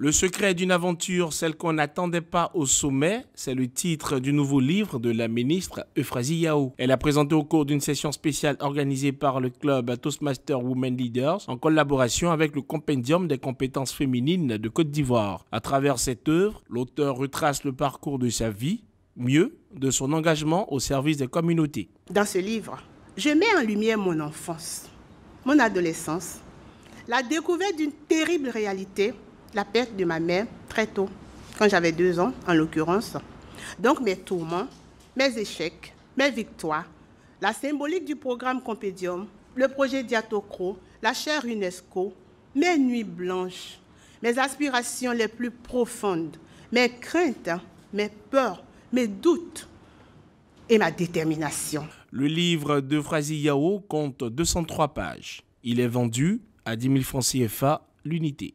Le secret d'une aventure, celle qu'on n'attendait pas au sommet, c'est le titre du nouveau livre de la ministre Euphrasie Yao. Elle a présenté au cours d'une session spéciale organisée par le club Toastmaster Women Leaders en collaboration avec le Compendium des compétences féminines de Côte d'Ivoire. À travers cette œuvre, l'auteur retrace le parcours de sa vie, mieux, de son engagement au service des communautés. Dans ce livre, je mets en lumière mon enfance, mon adolescence, la découverte d'une terrible réalité la perte de ma mère très tôt, quand j'avais deux ans en l'occurrence. Donc mes tourments, mes échecs, mes victoires, la symbolique du programme Compédium, le projet Diatocro, la chaire UNESCO, mes nuits blanches, mes aspirations les plus profondes, mes craintes, mes peurs, mes doutes et ma détermination. Le livre de Frazi Yao compte 203 pages. Il est vendu à 10 000 francs CFA l'unité.